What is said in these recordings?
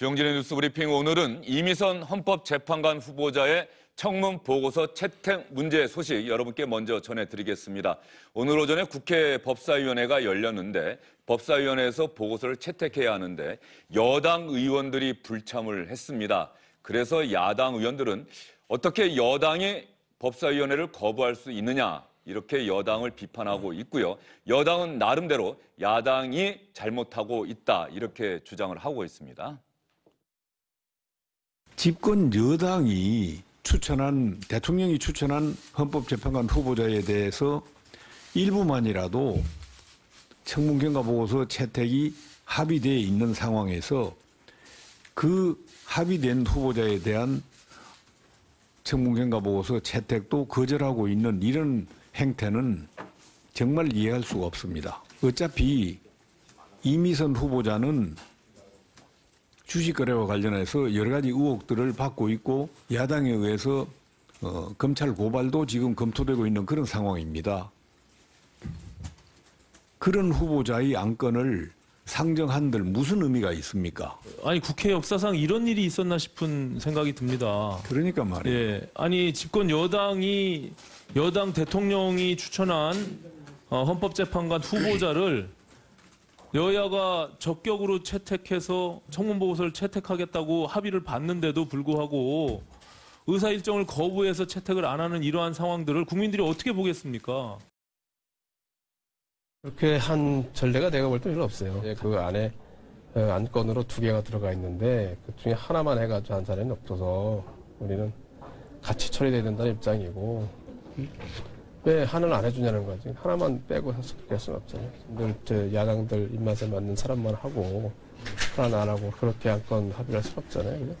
주영진의 뉴스 브리핑 오늘은 이미선 헌법재판관 후보자의 청문 보고서 채택 문제 소식 여러분께 먼저 전해드리겠습니다. 오늘 오전에 국회 법사위원회가 열렸는데 법사위원회에서 보고서를 채택해야 하는데 여당 의원들이 불참을 했습니다. 그래서 야당 의원들은 어떻게 여당이 법사위원회를 거부할 수 있느냐 이렇게 여당을 비판하고 있고요. 여당은 나름대로 야당이 잘못하고 있다 이렇게 주장을 하고 있습니다. 집권 여당이 추천한 대통령이 추천한 헌법재판관 후보자에 대해서 일부만이라도 청문경과 보고서 채택이 합의되어 있는 상황에서 그 합의된 후보자에 대한 청문경과 보고서 채택도 거절하고 있는 이런 행태는 정말 이해할 수가 없습니다. 어차피 이미선 후보자는 주식 거래와 관련해서 여러 가지 의혹들을 받고 있고 야당에 의해서 어, 검찰 고발도 지금 검토되고 있는 그런 상황입니다. 그런 후보자의 안건을 상정한들 무슨 의미가 있습니까? 아니 국회 역사상 이런 일이 있었나 싶은 생각이 듭니다. 그러니까 말이에요. 예, 아니 집권 여당이 여당 대통령이 추천한 어, 헌법재판관 후보자를 여야가 적격으로 채택해서 청문보고서를 채택하겠다고 합의를 봤는데도 불구하고 의사 일정을 거부해서 채택을 안 하는 이러한 상황들을 국민들이 어떻게 보겠습니까? 그렇게 한 전례가 내가 볼때별 없어요. 네. 그 안에 어, 안건으로 두 개가 들어가 있는데 그 중에 하나만 해가지고 한 사례는 없어서 우리는 같이 처리돼야 된다는 입장이고 왜 하나를 안 해주냐는 거지. 하나만 빼고 할 수는 없잖아요. 늘 야당들 입맛에 맞는 사람만 하고 하나 안 하고 그렇게 한 건 합의할 를수 없잖아요. 그냥.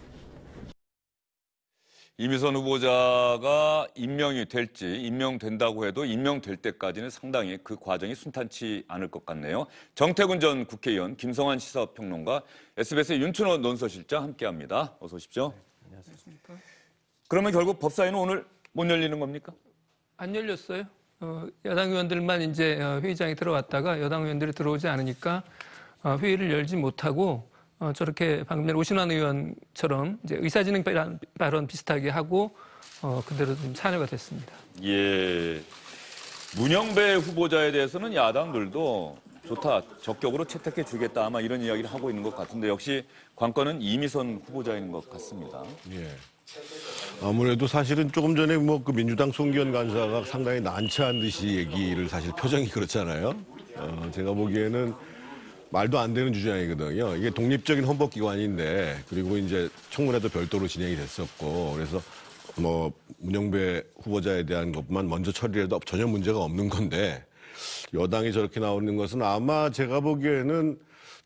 이미선 후보자가 임명이 될지 임명된다고 해도 임명될 때까지는 상당히 그 과정이 순탄치 않을 것 같네요. 정태근 전 국회의원, 김성환 시사평론가, SBS 윤춘호 논설실장 함께합니다. 어서 오십시오. 네, 안녕하십니까 그러면 결국 법사위는 오늘 못 열리는 겁니까? 안 열렸어요. 어, 야당 의원들만 이제 어, 회의장에 들어왔다가 여당 의원들이 들어오지 않으니까 어, 회의를 열지 못하고 어, 저렇게 방금 전에 오신환 의원처럼 이제 의사진행 발언, 발언 비슷하게 하고 어, 그대로 좀 사례가 됐습니다. 예. 문영배 후보자에 대해서는 야당들도 좋다, 적격으로 채택해 주겠다 아마 이런 이야기를 하고 있는 것 같은데 역시 관건은 이미선 후보자인 것 같습니다. 예. 아무래도 사실은 조금 전에 뭐 그 민주당 송기현 간사가 상당히 난처한 듯이 얘기를 사실 표정이 그렇잖아요. 어, 제가 보기에는 말도 안 되는 주장이거든요. 이게 독립적인 헌법기관인데 그리고 이제 청문회도 별도로 진행이 됐었고 그래서 뭐 문영배 후보자에 대한 것만 먼저 처리해도 전혀 문제가 없는 건데 여당이 저렇게 나오는 것은 아마 제가 보기에는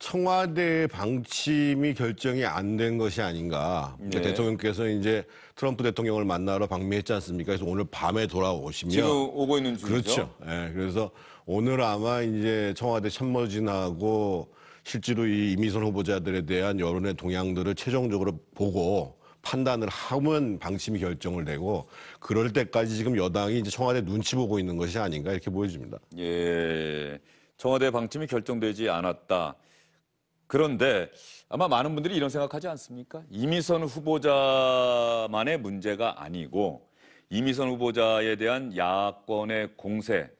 청와대의 방침이 결정이 안 된 것이 아닌가. 그러니까 네. 대통령께서 이제 트럼프 대통령을 만나러 방미했지 않습니까? 그래서 오늘 밤에 돌아오시면 지금 오고 있는 중이죠. 그렇죠. 예. 네, 그래서 오늘 아마 이제 청와대 참모진하고 실제로 이 이미선 후보자들에 대한 여론의 동향들을 최종적으로 보고 판단을 하면 방침이 결정을 내고 그럴 때까지 지금 여당이 이제 청와대 눈치 보고 있는 것이 아닌가 이렇게 보여집니다. 예. 청와대 방침이 결정되지 않았다. 그런데 아마 많은 분들이 이런 생각하지 않습니까? 이미선 후보자만의 문제가 아니고 이미선 후보자에 대한 야권의 공세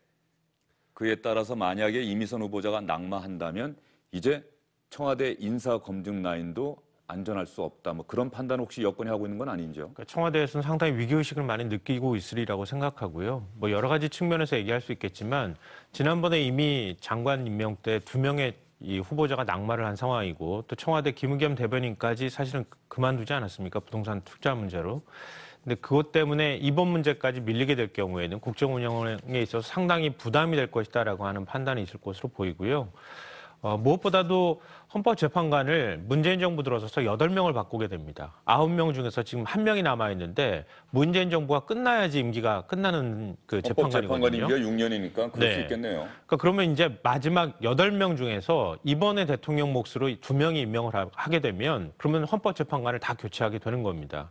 그에 따라서 만약에 이미선 후보자가 낙마한다면 이제 청와대 인사 검증 라인도 안전할 수 없다. 뭐 그런 판단 혹시 여건이 하고 있는 건 아닌지요? 그러니까 청와대에서는 상당히 위기 의식을 많이 느끼고 있으리라고 생각하고요. 뭐 여러 가지 측면에서 얘기할 수 있겠지만 지난번에 이미 장관 임명 때 두 명의 이 후보자가 낙마를 한 상황이고 또 청와대 김은겸 대변인까지 사실은 그만두지 않았습니까? 부동산 투자 문제로. 근데 그것 때문에 이번 문제까지 밀리게 될 경우에는 국정 운영에 있어서 상당히 부담이 될 것이다라고 하는 판단이 있을 것으로 보이고요. 어, 무엇보다도 헌법재판관을 문재인 정부 들어서서 8명을 바꾸게 됩니다. 9명 중에서 지금 1명이 남아있는데 문재인 정부가 끝나야지 임기가 끝나는 그 재판관이거든요. 임기가 6년이니까 그럴 네. 수 있겠네요. 그러니까 그러면 이제 마지막 8명 중에서 이번에 대통령 몫으로 2명이 임명을 하게 되면 그러면 헌법재판관을 다 교체하게 되는 겁니다.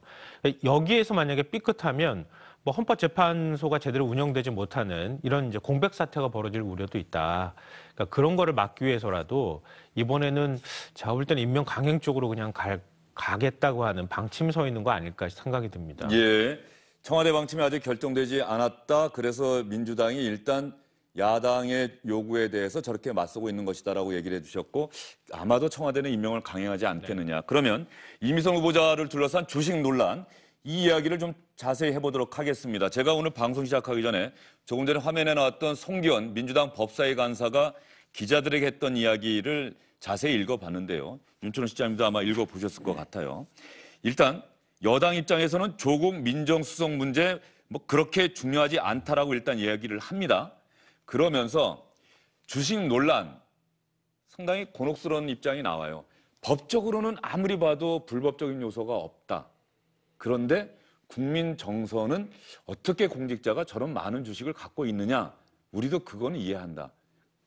여기에서 만약에 삐끗하면 뭐 헌법재판소가 제대로 운영되지 못하는 이런 이제 공백 사태가 벌어질 우려도 있다. 그러니까 그런 거를 막기 위해서라도 이번에는 제가 볼 때는 인명 강행 쪽으로 그냥 갈, 가겠다고 하는 방침 서 있는 거 아닐까 생각이 듭니다. 예. 청와대 방침이 아직 결정되지 않았다. 그래서 민주당이 일단 야당의 요구에 대해서 저렇게 맞서고 있는 것이다라고 얘기를 해주셨고 아마도 청와대는 임명을 강행하지 않겠느냐. 네. 그러면 이미성 후보자를 둘러싼 주식 논란 이 이야기를 좀 자세히 해보도록 하겠습니다. 제가 오늘 방송 시작하기 전에 조금 전에 화면에 나왔던 송기현 민주당 법사위 간사가 기자들에게 했던 이야기를 자세히 읽어봤는데요. 윤철원 시장님도 아마 읽어보셨을 것 같아요. 일단 여당 입장에서는 조국 민정수석 문제 뭐 그렇게 중요하지 않다라고 일단 이야기를 합니다. 그러면서 주식 논란 상당히 곤혹스러운 입장이 나와요. 법적으로는 아무리 봐도 불법적인 요소가 없다. 그런데 국민 정서는 어떻게 공직자가 저런 많은 주식을 갖고 있느냐? 우리도 그건 이해한다.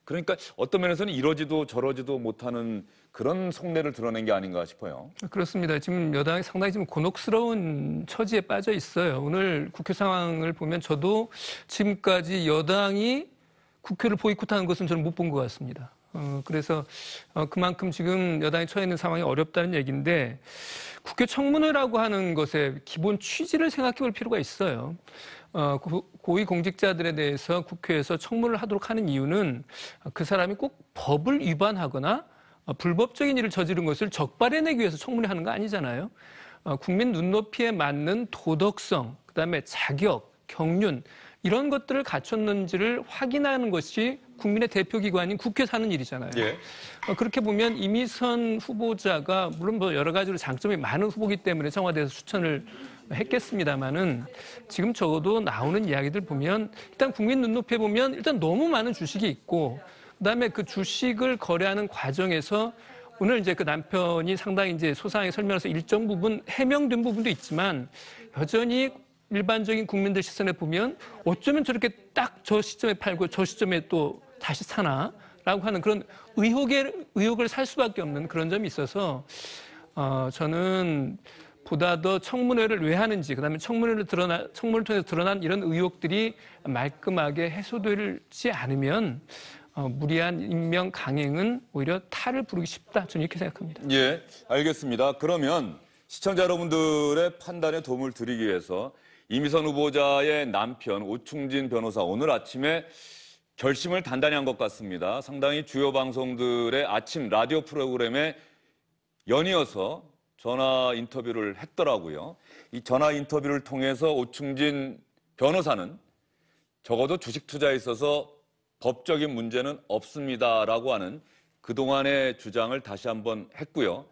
그러니까 어떤 면에서는 이러지도 저러지도 못하는 그런 속내를 드러낸 게 아닌가 싶어요. 그렇습니다. 지금 여당이 상당히 지금 곤혹스러운 처지에 빠져 있어요. 오늘 국회 상황을 보면 저도 지금까지 여당이 국회를 보이콧하는 것은 저는 못 본 것 같습니다. 어, 그래서 어, 그만큼 지금 여당이 처해 있는 상황이 어렵다는 얘기인데 국회 청문회라고 하는 것의 기본 취지를 생각해 볼 필요가 있어요. 어, 고위 공직자들에 대해서 국회에서 청문을 하도록 하는 이유는 그 사람이 꼭 법을 위반하거나 불법적인 일을 저지른 것을 적발해내기 위해서 청문회 하는 거 아니잖아요. 국민 눈높이에 맞는 도덕성, 그다음에 자격, 경륜 이런 것들을 갖췄는지를 확인하는 것이 국민의 대표 기관인 국회 사는 일이잖아요. 예. 어, 그렇게 보면 이미선 후보자가 물론 뭐 여러 가지로 장점이 많은 후보기 때문에 청와대에서 추천을 했겠습니다마는 지금 적어도 나오는 이야기들 보면 일단 국민 눈높이에 보면 일단 너무 많은 주식이 있고 그다음에 그 주식을 거래하는 과정에서 오늘 이제 그 남편이 상당히 이제 소상히 설명해서 일정 부분 해명된 부분도 있지만 여전히 일반적인 국민들 시선에 보면 어쩌면 저렇게 딱 저 시점에 팔고 저 시점에 또 다시 사나? 라고 하는 그런 의혹에, 의혹을 살 수밖에 없는 그런 점이 있어서 어, 저는 보다 더 청문회를 왜 하는지 그다음에 청문회를 드러나 청문회를 통해서 드러난 이런 의혹들이 말끔하게 해소되지 않으면 어, 무리한 인명 강행은 오히려 탈을 부르기 쉽다 저는 이렇게 생각합니다. 예, 알겠습니다. 그러면 시청자 여러분들의 판단에 도움을 드리기 위해서 이미선 후보자의 남편 오충진 변호사 오늘 아침에 결심을 단단히 한 것 같습니다. 상당히 주요 방송들의 아침 라디오 프로그램에 연이어서 전화 인터뷰를 했더라고요. 이 전화 인터뷰를 통해서 오충진 변호사는 적어도 주식 투자에 있어서 법적인 문제는 없습니다라고 하는 그동안의 주장을 다시 한번 했고요.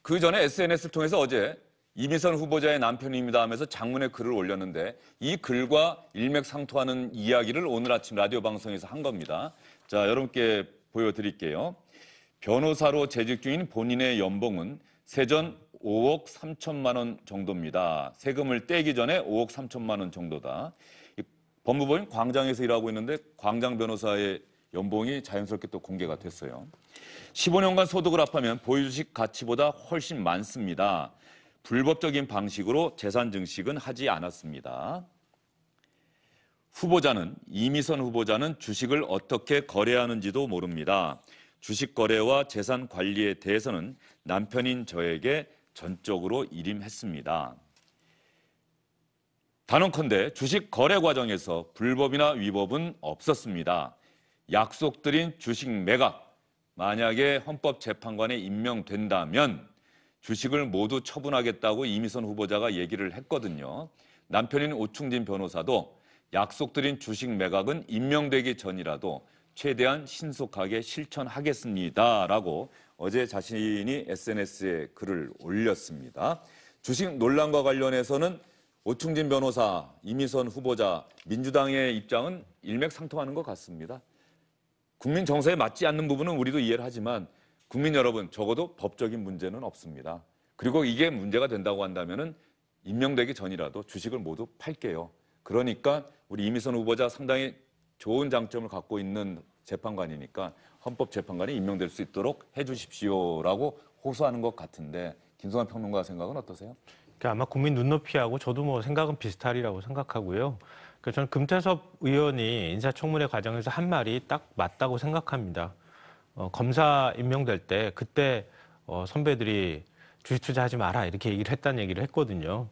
그 전에 SNS를 통해서 어제 이미선 후보자의 남편입니다 하면서 장문의 글을 올렸는데 이 글과 일맥상통하는 이야기를 오늘 아침 라디오 방송에서 한 겁니다. 자, 여러분께 보여드릴게요. 변호사로 재직 중인 본인의 연봉은 세전 5억 3천만 원 정도입니다. 세금을 떼기 전에 5억 3천만 원 정도다. 법무법인 광장에서 일하고 있는데 광장 변호사의 연봉이 자연스럽게 또 공개가 됐어요. 15년간 소득을 합하면 보유주식 가치보다 훨씬 많습니다. 불법적인 방식으로 재산 증식은 하지 않았습니다. 후보자는 이미선 후보자는 주식을 어떻게 거래하는지도 모릅니다. 주식 거래와 재산 관리에 대해서는 남편인 저에게 전적으로 일임했습니다. 단언컨대 주식 거래 과정에서 불법이나 위법은 없었습니다. 약속드린 주식 매각 만약에 헌법재판관에 임명된다면 주식을 모두 처분하겠다고 이미선 후보자가 얘기를 했거든요. 남편인 오충진 변호사도 약속드린 주식 매각은 임명되기 전이라도 최대한 신속하게 실천하겠습니다라고 어제 자신이 SNS에 글을 올렸습니다. 주식 논란과 관련해서는 오충진 변호사, 이미선 후보자, 민주당의 입장은 일맥상통하는 것 같습니다. 국민 정서에 맞지 않는 부분은 우리도 이해를 하지만 국민 여러분, 적어도 법적인 문제는 없습니다. 그리고 이게 문제가 된다고 한다면 임명되기 전이라도 주식을 모두 팔게요. 그러니까 우리 이미선 후보자 상당히 좋은 장점을 갖고 있는 재판관이니까 헌법재판관이 임명될 수 있도록 해주십시오라고 호소하는 것 같은데 김성환 평론가 생각은 어떠세요? 그러니까 아마 국민 눈높이하고 저도 뭐 생각은 비슷하리라고 생각하고요. 그러니까 저는 금태섭 의원이 인사청문회 과정에서 한 말이 딱 맞다고 생각합니다. 어, 검사 임명될 때 그때 어, 선배들이 주식 투자하지 마라 이렇게 얘기를 했다는 얘기를 했거든요.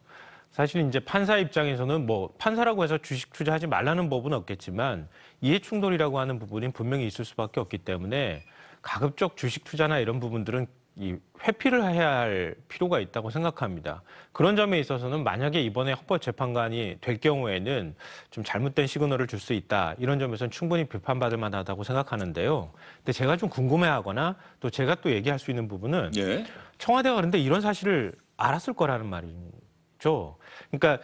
사실 이제 판사 입장에서는 뭐 판사라고 해서 주식 투자하지 말라는 법은 없겠지만 이해 충돌이라고 하는 부분이 분명히 있을 수밖에 없기 때문에 가급적 주식 투자나 이런 부분들은 이 회피를 해야 할 필요가 있다고 생각합니다. 그런 점에 있어서는 만약에 이번에 헌법재판관이 될 경우에는 좀 잘못된 시그널을 줄 수 있다. 이런 점에서는 충분히 비판받을 만하다고 생각하는데요. 근데 제가 좀 궁금해하거나 또 제가 또 얘기할 수 있는 부분은 예. 청와대가 그런데 이런 사실을 알았을 거라는 말이죠. 그러니까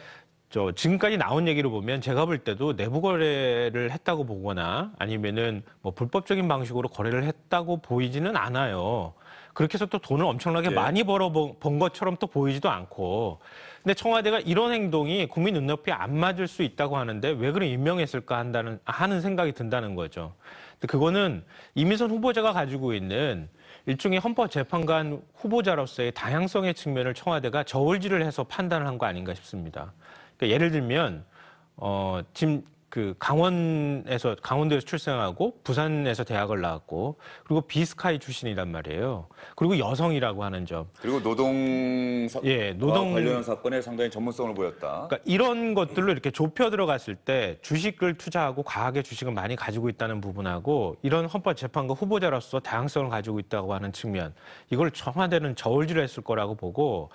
저 지금까지 나온 얘기를 보면 제가 볼 때도 내부 거래를 했다고 보거나 아니면은 뭐 불법적인 방식으로 거래를 했다고 보이지는 않아요. 그렇게 해서 또 돈을 엄청나게 예. 많이 벌어 본 것처럼 또 보이지도 않고. 근데 청와대가 이런 행동이 국민 눈높이에 안 맞을 수 있다고 하는데 왜 그런 임명했을까 한다는 하는 생각이 든다는 거죠. 그거는 이민선 후보자가 가지고 있는 일종의 헌법재판관 후보자로서의 다양성의 측면을 청와대가 저울질을 해서 판단을 한 거 아닌가 싶습니다. 그러니까 예를 들면 어, 지금 그 강원에서 강원도에서 출생하고 부산에서 대학을 나왔고 그리고 비스카이 출신이란 말이에요. 그리고 여성이라고 하는 점. 그리고 노동 사... 예, 노동 어, 관련 사건에 상당히 전문성을 보였다. 그러니까 이런 것들로 이렇게 좁혀 들어갔을 때 주식을 투자하고 과하게 주식을 많이 가지고 있다는 부분하고 이런 헌법재판관 후보자로서 다양성을 가지고 있다고 하는 측면 이걸 청와대는 저울질했을 거라고 보고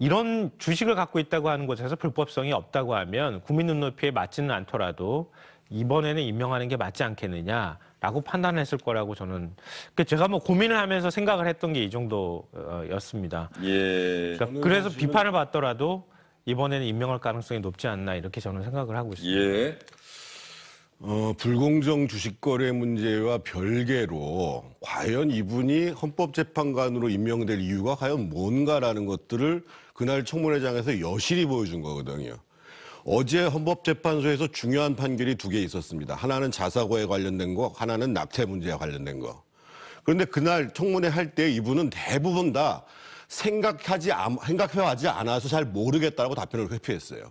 이런 주식을 갖고 있다고 하는 곳에서 불법성이 없다고 하면 국민 눈높이에 맞지는 않더라도 이번에는 임명하는 게 맞지 않겠느냐라고 판단했을 거라고 저는 그 제가 뭐 고민을 하면서 생각을 했던 게 이 정도였습니다. 예. 그러니까 그래서 사실은... 비판을 받더라도 이번에는 임명할 가능성이 높지 않나 이렇게 저는 생각을 하고 있습니다. 예. 어, 불공정 주식 거래 문제와 별개로 과연 이분이 헌법재판관으로 임명될 이유가 과연 뭔가라는 것들을 그날 청문회장에서 여실히 보여준 거거든요. 어제 헌법재판소에서 중요한 판결이 두 개 있었습니다. 하나는 자사고에 관련된 거, 하나는 낙태 문제와 관련된 거. 그런데 그날 청문회 할 때 이분은 대부분 다 생각하지 생각해하지 않아서 잘모르겠다고 답변을 회피했어요.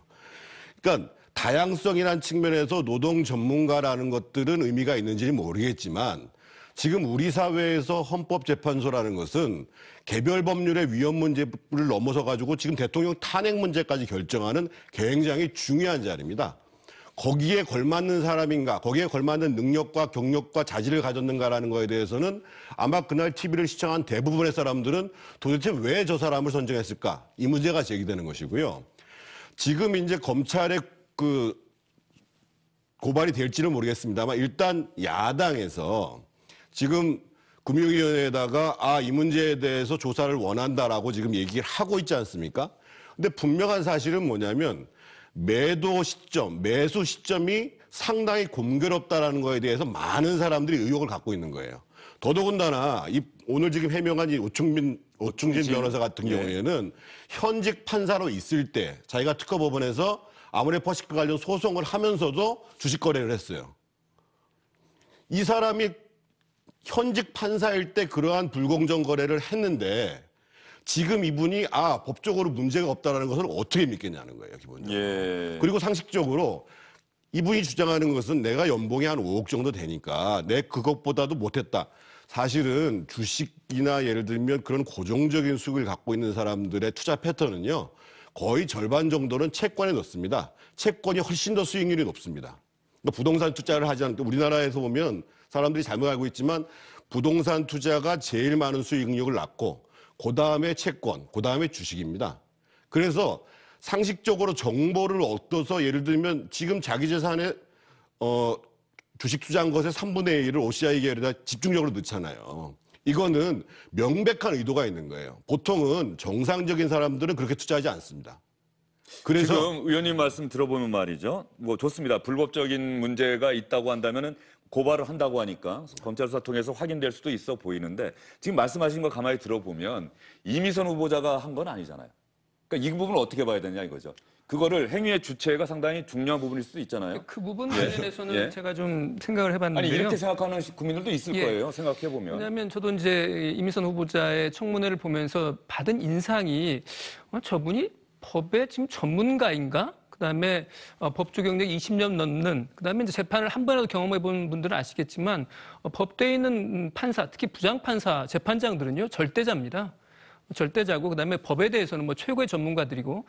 그러니까 다양성이라는 측면에서 노동 전문가라는 것들은 의미가 있는지는 모르겠지만 지금 우리 사회에서 헌법재판소라는 것은 개별 법률의 위헌 문제를 넘어서 가지고 지금 대통령 탄핵 문제까지 결정하는 굉장히 중요한 자리입니다. 거기에 걸맞는 사람인가, 거기에 걸맞는 능력과 경력과 자질을 가졌는가라는 거에 대해서는 아마 그날 TV를 시청한 대부분의 사람들은 도대체 왜 저 사람을 선정했을까? 이 문제가 제기되는 것이고요. 지금 이제 검찰의 그 고발이 될지는 모르겠습니다만 일단 야당에서 지금 금융위원회에다가 아 이 문제에 대해서 조사를 원한다라고 지금 얘기를 하고 있지 않습니까? 근데 분명한 사실은 뭐냐면 매도 시점, 매수 시점이 상당히 공교롭다라는 거에 대해서 많은 사람들이 의혹을 갖고 있는 거예요. 더더군다나 이 오늘 지금 해명한 이 오충민 오충진 변호사 같은 네. 경우에는 현직 판사로 있을 때 자기가 특허법원에서 아무레 퍼시크 관련 소송을 하면서도 주식 거래를 했어요. 이 사람이 현직 판사일 때 그러한 불공정 거래를 했는데 지금 이분이 아 법적으로 문제가 없다라는 것을 어떻게 믿겠냐는 거예요 기본적으로. 예. 그리고 상식적으로 이분이 주장하는 것은 내가 연봉이 한 5억 정도 되니까 내 그것보다도 못했다. 사실은 주식이나 예를 들면 그런 고정적인 수익을 갖고 있는 사람들의 투자 패턴은요. 거의 절반 정도는 채권에 넣습니다. 채권이 훨씬 더 수익률이 높습니다. 그러니까 부동산 투자를 하지 않고 우리나라에서 보면 사람들이 잘못 알고 있지만 부동산 투자가 제일 많은 수익률을 낳고 그 다음에 채권, 그 다음에 주식입니다. 그래서 상식적으로 정보를 얻어서 예를 들면 지금 자기 재산에 어, 주식 투자한 것의 3분의 1을 OCI 계열에다 집중적으로 넣잖아요. 이거는 명백한 의도가 있는 거예요. 보통은 정상적인 사람들은 그렇게 투자하지 않습니다. 그래서 지금 의원님 말씀 들어보면 말이죠. 뭐 좋습니다. 불법적인 문제가 있다고 한다면은 고발을 한다고 하니까 검찰 수사 통해서 확인될 수도 있어 보이는데 지금 말씀하신 거 가만히 들어보면 이미선 후보자가 한 건 아니잖아요. 그러니까 이 부분을 어떻게 봐야 되냐 이거죠. 그거를 행위의 주체가 상당히 중요한 부분일 수도 있잖아요. 그 부분 예. 관련해서는 예. 제가 좀 생각을 해봤는데요. 아니 이렇게 생각하는 국민들도 있을 예. 거예요. 생각해 보면. 왜냐하면 저도 이제 이미선 후보자의 청문회를 보면서 받은 인상이 어, 저분이 법의 지금 전문가인가? 그다음에 어, 법조경력 20년 넘는 그다음에 이제 재판을 한 번이라도 경험해 본 분들은 아시겠지만 어, 법대에 있는 판사 특히 부장 판사 재판장들은요 절대자입니다. 절대자고 그다음에 법에 대해서는 뭐 최고의 전문가들이고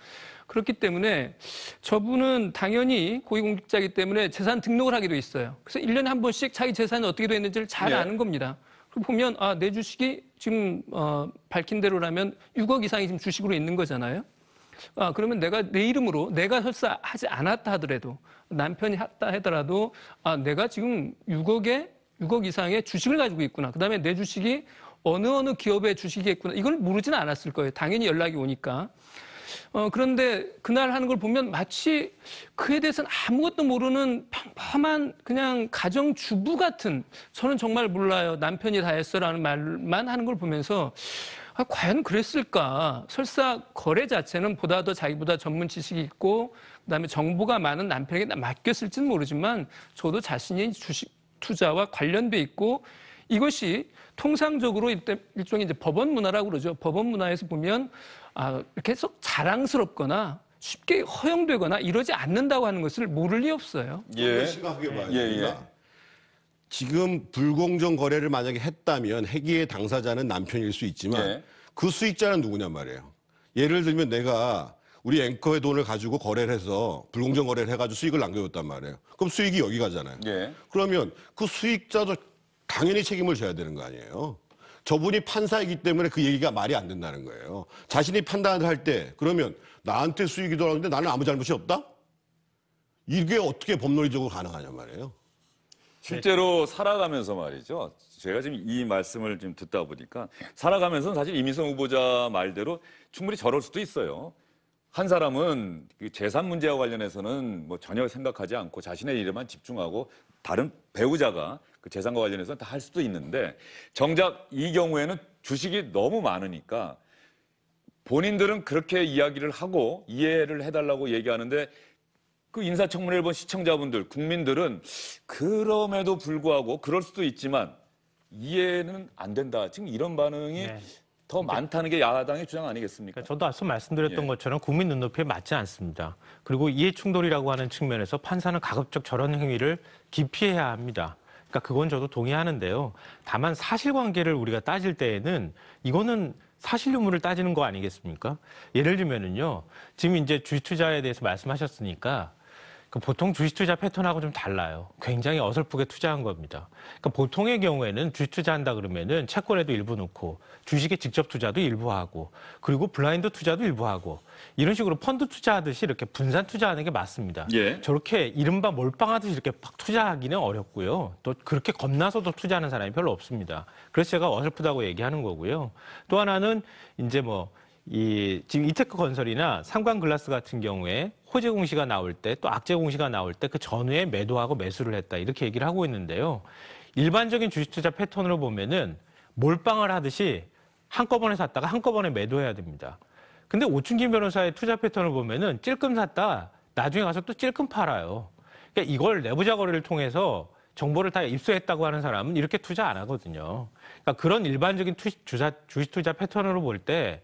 그렇기 때문에 저분은 당연히 고위공직자이기 때문에 재산 등록을 하기도 있어요. 그래서 1년에 한 번씩 자기 재산이 어떻게 돼는지를잘 예. 네. 아는 겁니다. 그리고 보면 아, 내 주식이 지금 어, 밝힌 대로라면 6억 이상이 지금 주식으로 있는 거잖아요. 아, 그러면 내가 내 이름으로 내가 설사 하지 않았다 하더라도 남편이 했다 하더라도 아, 내가 지금 6억에 6억 이상의 주식을 가지고 있구나. 그다음에 내 주식이 어느 어느 기업에 주식이겠구나. 이걸 모르지는 않았을 거예요. 당연히 연락이 오니까. 어, 그런데 그날 하는 걸 보면 마치 그에 대해서는 아무것도 모르는 평범한 그냥 가정주부 같은 저는 정말 몰라요. 남편이 다 했어라는 말만 하는 걸 보면서 아, 과연 그랬을까? 설사 거래 자체는 보다 더 자기보다 전문 지식이 있고 그다음에 정보가 많은 남편에게 맡겼을지는 모르지만 저도 자신이 주식 투자와 관련돼 있고 이것이 통상적으로 일종의 이제 법원 문화라고 그러죠. 법원 문화에서 보면 아, 계속 자랑스럽거나 쉽게 허용되거나 이러지 않는다고 하는 것을 모를 리 없어요. 예. 예. 심각하게 봐야 예. 예. 지금 불공정 거래를 만약에 했다면 해기의 당사자는 남편일 수 있지만 예. 그 수익자는 누구냐 말이에요. 예를 들면 내가 우리 앵커의 돈을 가지고 거래를 해서 불공정 거래를 해가지고 수익을 남겨줬단 말이에요. 그럼 수익이 여기 가잖아요. 예. 그러면 그 수익자도 당연히 책임을 져야 되는 거 아니에요. 저분이 판사이기 때문에 그 얘기가 말이 안 된다는 거예요. 자신이 판단을 할 때 그러면 나한테 수익이 돌아오는데 나는 아무 잘못이 없다? 이게 어떻게 법률적으로 가능하냐 말이에요. 실제로 살아가면서 말이죠. 제가 지금 이 말씀을 좀 듣다 보니까 살아가면서는 사실 이민성 후보자 말대로 충분히 저럴 수도 있어요. 한 사람은 그 재산 문제와 관련해서는 뭐 전혀 생각하지 않고 자신의 일에만 집중하고 다른 배우자가 그 재산과 관련해서는 다 할 수도 있는데 정작 이 경우에는 주식이 너무 많으니까 본인들은 그렇게 이야기를 하고 이해를 해달라고 얘기하는데 그 인사청문회를 본 시청자분들, 국민들은 그럼에도 불구하고 그럴 수도 있지만 이해는 안 된다. 지금 이런 반응이 네. 더 그러니까 많다는 게 야당의 주장 아니겠습니까? 그러니까 저도 앞서 말씀드렸던 예. 것처럼 국민 눈높이에 맞지 않습니다. 그리고 이해 충돌이라고 하는 측면에서 판사는 가급적 저런 행위를 기피해야 합니다. 그러니까 그건 저도 동의하는데요. 다만 사실관계를 우리가 따질 때에는 이거는 사실 유무를 따지는 거 아니겠습니까? 예를 들면은요. 지금 이제 주식투자에 대해서 말씀하셨으니까 그 보통 주식 투자 패턴하고 좀 달라요. 굉장히 어설프게 투자한 겁니다. 그러니까 보통의 경우에는 주식 투자한다 그러면은 채권에도 일부 넣고 주식에 직접 투자도 일부 하고 그리고 블라인드 투자도 일부 하고 이런 식으로 펀드 투자하듯이 이렇게 분산 투자하는 게 맞습니다. 예. 저렇게 이른바 몰빵하듯이 이렇게 팍 투자하기는 어렵고요. 또 그렇게 겁나서도 투자하는 사람이 별로 없습니다. 그래서 제가 어설프다고 얘기하는 거고요. 또 하나는 이제 뭐이 지금 이테크 건설이나 삼광글라스 같은 경우에 호재 공시가 나올 때 또 악재 공시가 나올 때 그 전후에 매도하고 매수를 했다 이렇게 얘기를 하고 있는데요. 일반적인 주식 투자 패턴으로 보면은 몰빵을 하듯이 한꺼번에 샀다가 한꺼번에 매도해야 됩니다. 근데 오춘김 변호사의 투자 패턴을 보면은 찔끔 샀다 나중에 가서 또 찔끔 팔아요. 그러니까 이걸 내부자 거래를 통해서 정보를 다 입수했다고 하는 사람은 이렇게 투자 안 하거든요. 그러니까 그런 일반적인 투자 주식 투자 패턴으로 볼때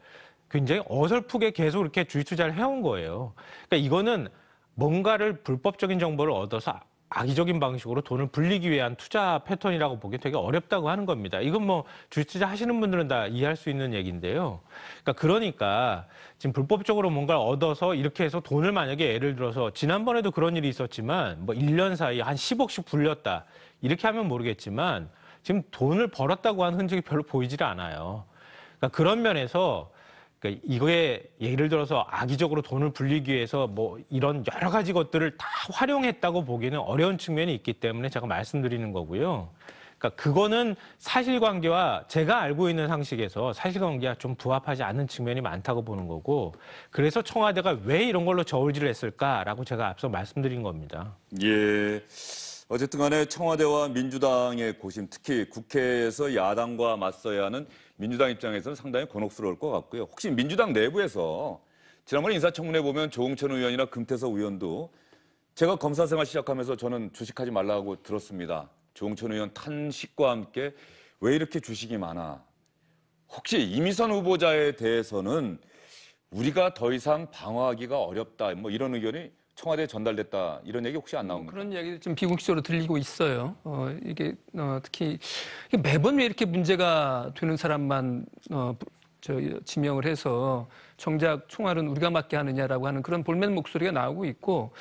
굉장히 어설프게 계속 이렇게 주식 투자를 해온 거예요. 그러니까 이거는 뭔가를 불법적인 정보를 얻어서 악의적인 방식으로 돈을 불리기 위한 투자 패턴이라고 보기 되게 어렵다고 하는 겁니다. 이건 뭐 주식 투자 하시는 분들은 다 이해할 수 있는 얘기인데요. 그러니까, 그러니까 지금 불법적으로 뭔가를 얻어서 이렇게 해서 돈을 만약에 예를 들어서 지난번에도 그런 일이 있었지만 뭐 1년 사이 에한 10억씩 불렸다. 이렇게 하면 모르겠지만 지금 돈을 벌었다고 하는 흔적이 별로 보이질 않아요. 그러니까 그런 면에서 그러니까 이거에 예를 들어서 악의적으로 돈을 불리기 위해서 뭐 이런 여러 가지 것들을 다 활용했다고 보기는 어려운 측면이 있기 때문에 제가 말씀드리는 거고요. 그러니까 그거는 사실관계와 제가 알고 있는 상식에서 사실관계와 좀 부합하지 않는 측면이 많다고 보는 거고 그래서 청와대가 왜 이런 걸로 저울질을 했을까라고 제가 앞서 말씀드린 겁니다. 예. 어쨌든 간에 청와대와 민주당의 고심, 특히 국회에서 야당과 맞서야 하는 민주당 입장에서는 상당히 곤혹스러울 것 같고요. 혹시 민주당 내부에서 지난번에 인사청문회 보면 조홍천 의원이나 금태섭 의원도 제가 검사 생활 시작하면서 저는 주식하지 말라고 들었습니다. 조홍천 의원 탄식과 함께 왜 이렇게 주식이 많아? 혹시 이미선 후보자에 대해서는 우리가 더 이상 방어하기가 어렵다. 뭐 이런 의견이 청와대에 전달됐다 이런 얘기 혹시 안 나옵니까? 뭐 그런 이기도좀 비공식적으로 들리고 있어요. 어, 이게 어, 특히 매번 왜 이렇게 문제가 되는 사람만 어, 저 지명을 해서 정작 총알은 우리가 맞게 하느냐라고 하는 그런 볼멘 목소리가 나오고 있고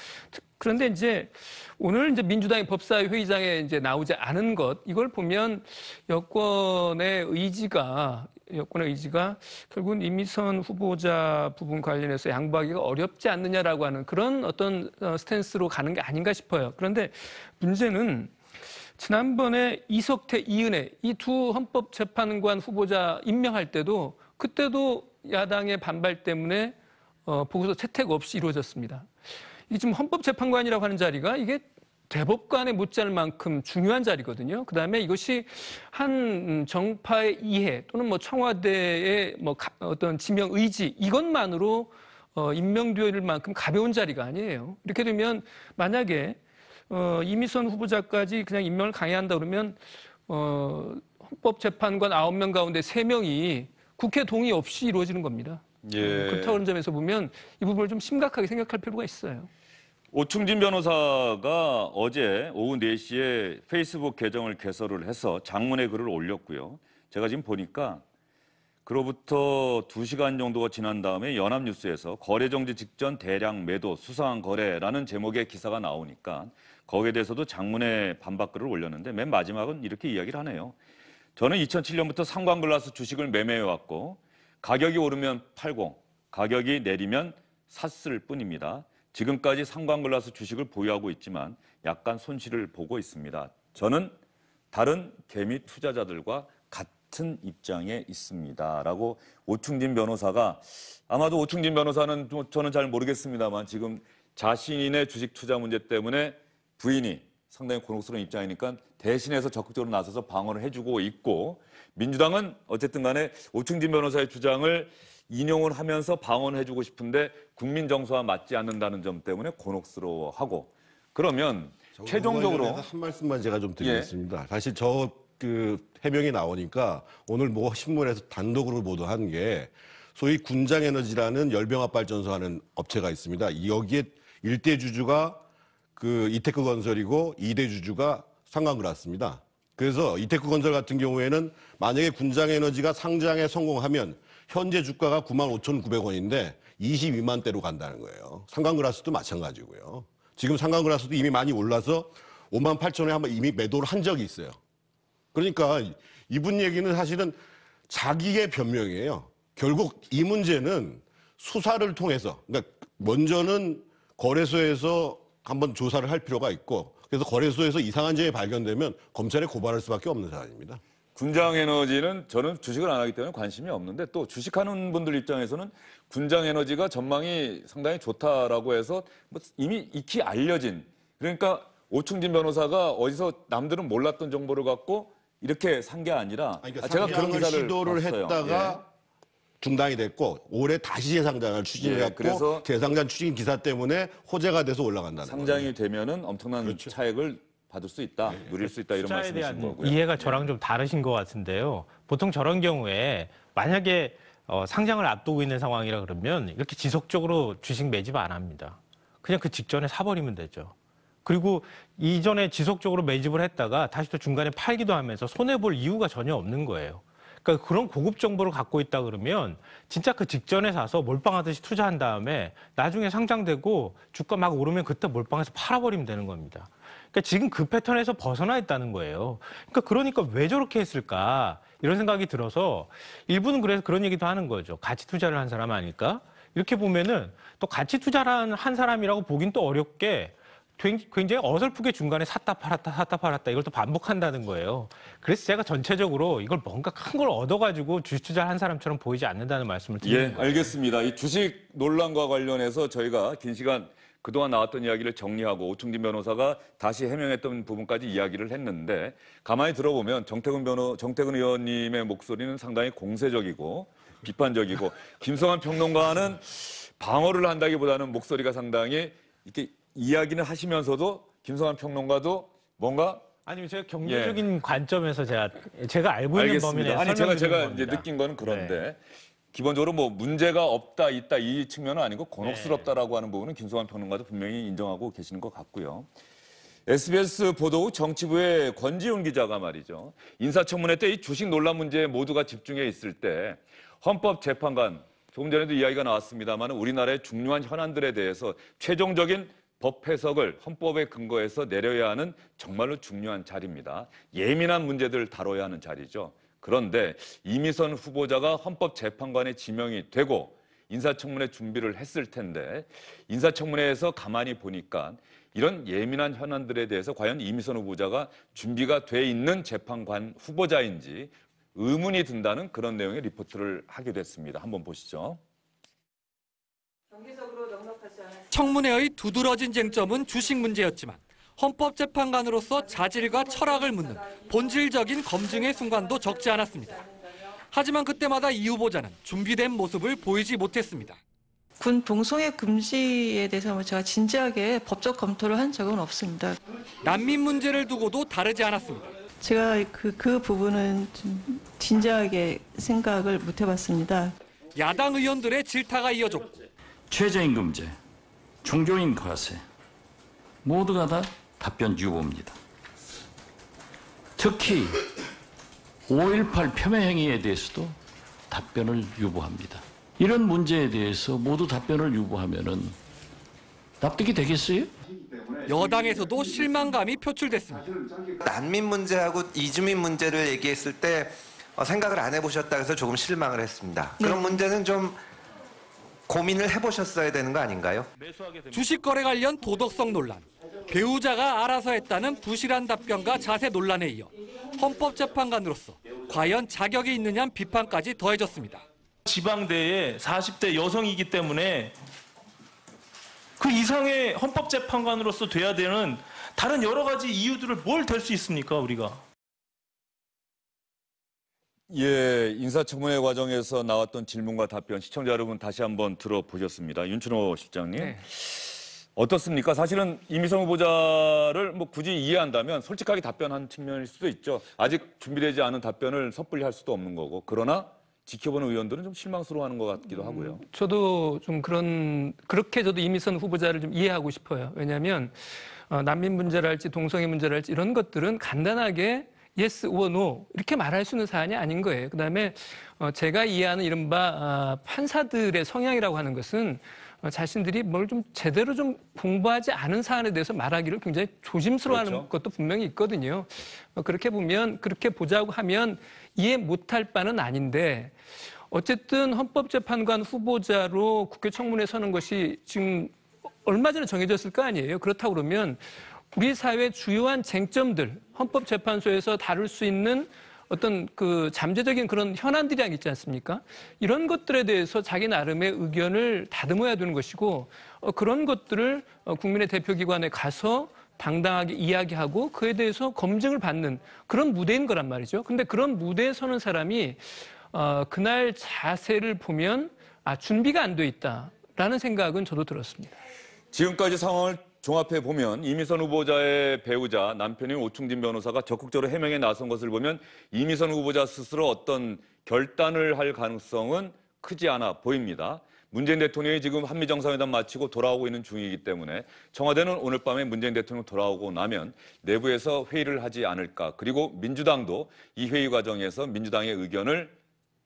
그런데 이제 오늘 이제 민주당의 법사위 회의장에 이제 나오지 않은 것 이걸 보면 여권의 의지가 여권의 의지가 결국은 이미선 후보자 부분 관련해서 양보하기가 어렵지 않느냐라고 하는 그런 어떤 어, 스탠스로 가는 게 아닌가 싶어요. 그런데 문제는 지난번에 이석태, 이은혜 이 두 헌법재판관 후보자 임명할 때도 그때도 야당의 반발 때문에 어, 보고서 채택 없이 이루어졌습니다. 이게 지금 헌법재판관이라고 하는 자리가 이게 대법관에 못지않을 만큼 중요한 자리거든요. 그다음에 이것이 한 음, 정파의 이해 또는 뭐 청와대의 뭐 어떤 지명 의지 이것만으로 어, 임명될 되어 만큼 가벼운 자리가 아니에요. 이렇게 되면 만약에 어, 이미선 후보자까지 그냥 임명을 강행한다 그러면 어, 헌법재판관 9명 가운데 3명이 국회 동의 없이 이루어지는 겁니다. 예. 어, 그렇다는 점에서 보면 이 부분을 좀 심각하게 생각할 필요가 있어요. 오충진 변호사가 어제 오후 4시에 페이스북 계정을 개설을 해서 장문의 글을 올렸고요. 제가 지금 보니까 그로부터 2시간 정도가 지난 다음에 연합뉴스에서 거래정지 직전 대량 매도 수상한 거래라는 제목의 기사가 나오니까 거기에 대해서도 장문의 반박글을 올렸는데 맨 마지막은 이렇게 이야기를 하네요. 저는 2007년부터 상관글라스 주식을 매매해왔고 가격이 오르면 팔고 가격이 내리면 샀을 뿐입니다. 지금까지 상관글라스 주식을 보유하고 있지만 약간 손실을 보고 있습니다. 저는 다른 개미 투자자들과 같은 입장에 있습니다라고 오충진 변호사가 아마도 오충진 변호사는 뭐 저는 잘 모르겠습니다만 지금 자신의 주식 투자 문제 때문에 부인이 상당히 곤혹스러운 입장이니까 대신해서 적극적으로 나서서 방어를 해주고 있고 민주당은 어쨌든 간에 오충진 변호사의 주장을 인용을 하면서 방언해주고 싶은데 국민 정서와 맞지 않는다는 점 때문에 곤혹스러워하고 그러면 최종적으로 한 말씀만 제가 좀 예. 드리겠습니다. 예. 사실 저 그 해명이 나오니까 오늘 뭐 신문에서 단독으로 보도한 게 소위 군장 에너지라는 열병합 발전소하는 업체가 있습니다. 여기에 일대 주주가 그 이테크 건설이고 이대 주주가 상강그라습니다 그래서 이테크 건설 같은 경우에는 만약에 군장 에너지가 상장에 성공하면 현재 주가가 9만 5,900원인데 22만 대로 간다는 거예요. 상강그라스도 마찬가지고요. 지금 상강그라스도 이미 많이 올라서 5만 8천에 원 한번 이미 매도를 한 적이 있어요. 그러니까 이분 얘기는 사실은 자기의 변명이에요. 결국 이 문제는 수사를 통해서 그러니까 먼저는 거래소에서 한번 조사를 할 필요가 있고 그래서 거래소에서 이상한 점이 발견되면 검찰에 고발할 수밖에 없는 사안입니다. 군장 에너지는 저는 주식을 안 하기 때문에 관심이 없는데 또 주식하는 분들 입장에서는 군장 에너지가 전망이 상당히 좋다라고 해서 뭐 이미 익히 알려진 그러니까 오충진 변호사가 어디서 남들은 몰랐던 정보를 갖고 이렇게 산 게 아니라 아니, 그러니까 아, 제가 그런 기사를 시도를 봤어요. 했다가 예. 중단이 됐고 올해 다시 재상장을 추진해갖고 예, 그래서 재상장 추진 기사 때문에 호재가 돼서 올라간다는 상장이 거예요. 되면은 엄청난 그렇죠. 차액을 받을 수 있다, 네. 누릴 수 있다 이런 말씀이신 대한 거고요. 이해가 네. 저랑 좀 다르신 것 같은데요. 보통 저런 경우에 만약에 어, 상장을 앞두고 있는 상황이라 그러면 이렇게 지속적으로 주식 매집 안 합니다. 그냥 그 직전에 사버리면 되죠. 그리고 이전에 지속적으로 매집을 했다가 다시 또 중간에 팔기도 하면서 손해 볼 이유가 전혀 없는 거예요. 그러니까 그런 고급 정보를 갖고 있다 그러면 진짜 그 직전에 사서 몰빵하듯이 투자한 다음에 나중에 상장되고 주가 막 오르면 그때 몰빵해서 팔아버리면 되는 겁니다. 그러니까 지금 그 패턴에서 벗어나 있다는 거예요. 그러니까 그러니까 왜 저렇게 했을까? 이런 생각이 들어서 일부는 그래서 그런 얘기도 하는 거죠. 같이 투자를 한 사람 아닐까? 이렇게 보면은 또 같이 투자를 한 사람이라고 보긴 또 어렵게 굉장히 어설프게 중간에 샀다 팔았다 샀다 팔았다 이걸 또 반복한다는 거예요. 그래서 제가 전체적으로 이걸 뭔가 큰 걸 얻어가지고 주식 투자를 한 사람처럼 보이지 않는다는 말씀을 드립니다. 예, 거예요. 알겠습니다. 이 주식 논란과 관련해서 저희가 긴 시간 그동안 나왔던 이야기를 정리하고 오충진 변호사가 다시 해명했던 부분까지 이야기를 했는데 가만히 들어보면 정태근 변호 정태근 의원님의 목소리는 상당히 공세적이고 비판적이고 김성환 평론가는 방어를 한다기보다는 목소리가 상당히 이렇게 이야기는 하시면서도 김성환 평론가도 뭔가 아니면 제가 예. 경제적인 예. 관점에서 제가 제가 알고 있는 알겠습니다. 범위 내에 아니 제가 제가 겁니다. 이제 느낀 건 그런데 네. 기본적으로 뭐 문제가 없다 있다 이 측면은 아니고 네. 곤혹스럽다라고 네. 하는 부분은 김소환 평론가도 분명히 인정하고 계시는 것 같고요. SBS 보도 후 정치부의 권지훈 기자가 말이죠. 인사청문회 때 이 주식 논란 문제에 모두가 집중해 있을 때 헌법재판관 조금 전에도 이야기가 나왔습니다만 우리나라의 중요한 현안들에 대해서 최종적인 법 해석을 헌법에근거해서 내려야 하는 정말로 중요한 자리입니다. 예민한 문제들 다뤄야 하는 자리죠. 그런데 이미선 후보자가 헌법재판관에 지명이 되고 인사청문회 준비를 했을 텐데 인사청문회에서 가만히 보니까 이런 예민한 현안들에 대해서 과연 이미선 후보자가 준비가 돼 있는 재판관 후보자인지 의문이 든다는 그런 내용의 리포트를 하게됐습니다 한번 보시죠. 청문회의 두드러진 쟁점은 주식 문제였지만 헌법재판관으로서 자질과 철학을 묻는 본질적인 검증의 순간도 적지 않았습니다. 하지만 그때마다 이 후보자는 준비된 모습을 보이지 못했습니다. 군 동성애 금지에 대해서 제가 진지하게 법적 검토를 한 적은 없습니다. 난민 문제를 두고도 다르지 않았습니다. 제가 그, 그 부분은 진지하게 생각을 못 해봤습니다. 야당 의원들의 질타가 이어졌고 최저임금제, 종교인 과세 모두가 다 답변 유보입니다. 특히 5.18 폄훼행위에 대해서도 답변을 유보합니다. 이런 문제에 대해서 모두 답변을 유보하면 납득이 되겠어요? 여당에서도 실망감이 표출됐습니다. 난민 문제하고 이주민 문제를 얘기했을 때 어, 생각을 안 해보셨다 해서 조금 실망을 했습니다. 네. 그런 문제는 좀 고민을 해보셨어야 되는 거 아닌가요? 주식 거래 관련 도덕성 논란. 배우자가 알아서 했다는 부실한 답변과 자세 논란에 이어 헌법재판관으로서 과연 자격이 있느냐는 비판까지 더해졌습니다. 지방대에 40대 여성이기 때문에 그 이상의 헌법재판관으로서 돼야 되는 다른 여러 가지 이유들을 뭘될수 있습니까 우리가? 예, 인사청문회 과정에서 나왔던 질문과 답변 시청자 여러분 다시 한번 들어보셨습니다. 윤춘호 실장님. 네. 어떻습니까? 사실은 이미성 후보자를 뭐 굳이 이해한다면 솔직하게 답변한 측면일 수도 있죠. 아직 준비되지 않은 답변을 섣불리 할 수도 없는 거고. 그러나 지켜보는 의원들은 좀 실망스러워하는 것 같기도 음, 하고요. 음, 저도 좀 그런 그렇게 저도 이미선 후보자를 좀 이해하고 싶어요. 왜냐하면 어, 난민 문제랄지 동성애 문제랄지 이런 것들은 간단하게 yes or no 이렇게 말할 수 있는 사안이 아닌 거예요. 그다음에 어, 제가 이해하는 이른바 아, 판사들의 성향이라고 하는 것은 어, 자신들이 뭘 좀 제대로 좀 공부하지 않은 사안에 대해서 말하기를 굉장히 조심스러워하는 그렇죠. 것도 분명히 있거든요. 어, 그렇게 보면 그렇게 보자고 하면 이해 못할 바는 아닌데 어쨌든 헌법재판관 후보자로 국회 청문회 서는 것이 지금 얼마 전에 정해졌을 거 아니에요. 그렇다고 그러면 우리 사회 주요한 쟁점들 헌법재판소에서 다룰 수 있는 어떤 그 잠재적인 그런 현안들이 있지 않습니까? 이런 것들에 대해서 자기 나름의 의견을 다듬어야 되는 것이고 어, 그런 것들을 어, 국민의 대표기관에 가서 당당하게 이야기하고 그에 대해서 검증을 받는 그런 무대인 거란 말이죠. 근데 그런 무대에 서는 사람이 어, 그날 자세를 보면 아 준비가 안 돼 있다라는 생각은 저도 들었습니다. 지금까지 상황을 종합해 보면 이미선 후보자의 배우자 남편인 오충진 변호사가 적극적으로 해명에 나선 것을 보면 이미선 후보자 스스로 어떤 결단을 할 가능성은 크지 않아 보입니다. 문재인 대통령이 지금 한미 정상회담 마치고 돌아오고 있는 중이기 때문에 청와대는 오늘 밤에 문재인 대통령 돌아오고 나면 내부에서 회의를 하지 않을까. 그리고 민주당도 이 회의 과정에서 민주당의 의견을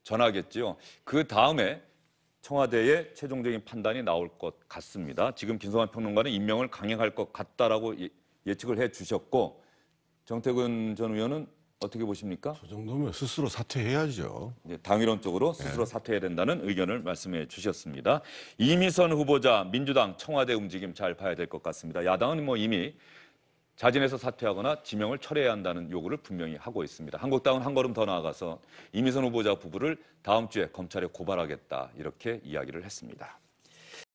전하겠지요. 그 다음에 청와대의 최종적인 판단이 나올 것 같습니다. 지금 김성환 평론가는 임명을 강행할 것 같다라고 예, 예측을 해 주셨고 정태근 전 의원은 어떻게 보십니까? 저 정도면 스스로 사퇴해야죠. 네, 당위론 적으로 네. 스스로 네. 사퇴해야 된다는 의견을 말씀해 주셨습니다. 이미선 후보자 민주당 청와대 움직임 잘 봐야 될 것 같습니다. 야당은 뭐 이미 자진해서 사퇴하거나 지명을 철회해야 한다는 요구를 분명히 하고 있습니다. 한국당은 한 걸음 더 나아가서 이미선 후보자 부부를 다음 주에 검찰에 고발하겠다 이렇게 이야기를 했습니다.